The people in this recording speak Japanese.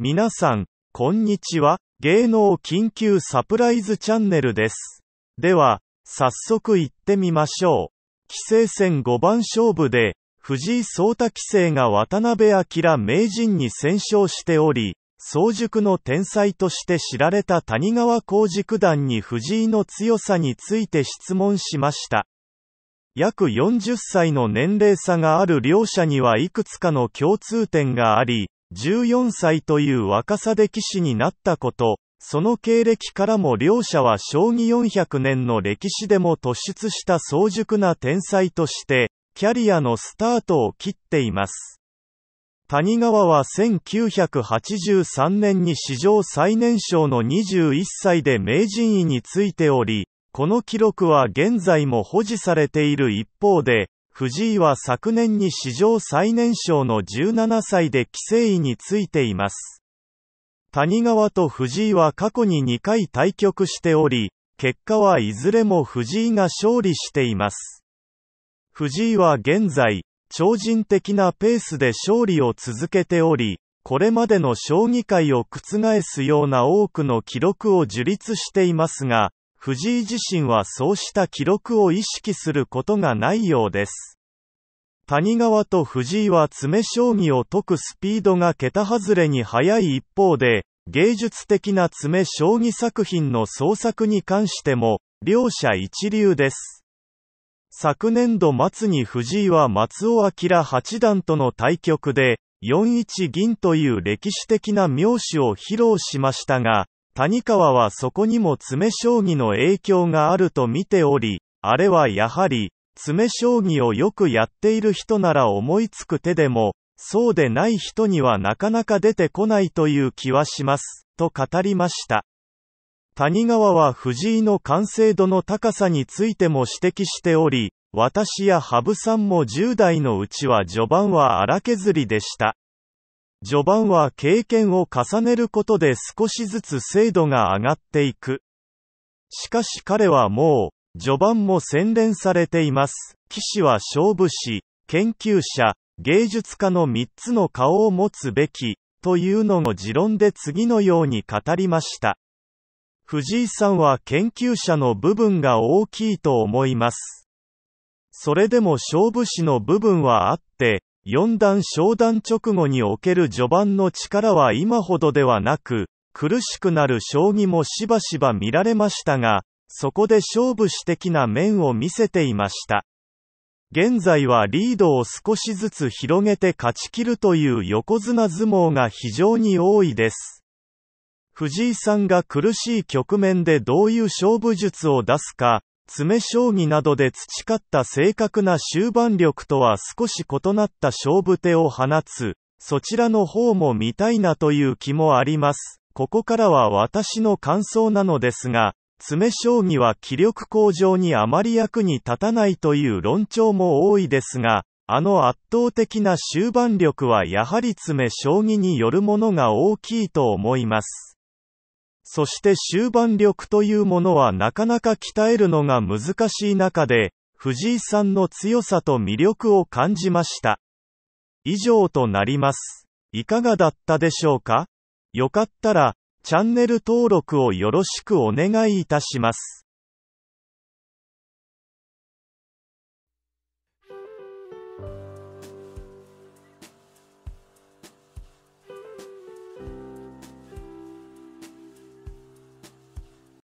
皆さん、こんにちは。芸能緊急サプライズチャンネルです。では、早速行ってみましょう。棋聖戦5番勝負で、藤井聡太棋聖が渡辺明名人に戦勝しており、早熟の天才として知られた谷川浩二九段に藤井の強さについて質問しました。約40歳の年齢差がある両者にはいくつかの共通点があり、14歳という若さで騎士になったこと、その経歴からも両者は将棋400年の歴史でも突出した早熟な天才として、キャリアのスタートを切っています。谷川は1983年に史上最年少の21歳で名人位についており、この記録は現在も保持されている一方で、藤井は昨年に史上最年少の17歳で棋聖位についています。谷川と藤井は過去に2回対局しており、結果はいずれも藤井が勝利しています。藤井は現在、超人的なペースで勝利を続けており、これまでの将棋界を覆すような多くの記録を樹立していますが、藤井自身はそうした記録を意識することがないようです。谷川と藤井は詰将棋を解くスピードが桁外れに速い一方で、芸術的な詰将棋作品の創作に関しても、両者一流です。昨年度末に藤井は松尾明八段との対局で、4一銀という歴史的な名手を披露しましたが、谷川はそこにも詰将棋の影響があると見ており、あれはやはり、詰将棋をよくやっている人なら思いつく手でも、そうでない人にはなかなか出てこないという気はします、と語りました。谷川は藤井の完成度の高さについても指摘しており、私や羽生さんも10代のうちは序盤は荒削りでした。序盤は経験を重ねることで少しずつ精度が上がっていく。しかし彼はもう、序盤も洗練されています。騎士は勝負師、研究者、芸術家の三つの顔を持つべき、というのを持論で次のように語りました。藤井さんは研究者の部分が大きいと思います。それでも勝負師の部分はあって、4段昇段直後における序盤の力は今ほどではなく、苦しくなる将棋もしばしば見られましたが、そこで勝負し的な面を見せていました。現在はリードを少しずつ広げて勝ち切るという横綱相撲が非常に多いです。藤井さんが苦しい局面でどういう勝負術を出すか、詰将棋などで培った正確な終盤力とは少し異なった勝負手を放つ、そちらの方も見たいなという気もあります。ここからは私の感想なのですが、詰将棋は気力向上にあまり役に立たないという論調も多いですが、あの圧倒的な終盤力はやはり詰将棋によるものが大きいと思います。そして終盤力というものはなかなか鍛えるのが難しい中で、藤井さんの強さと魅力を感じました。以上となります。いかがだったでしょうかよかったら、チャンネル登録をよろしくお願いいたします。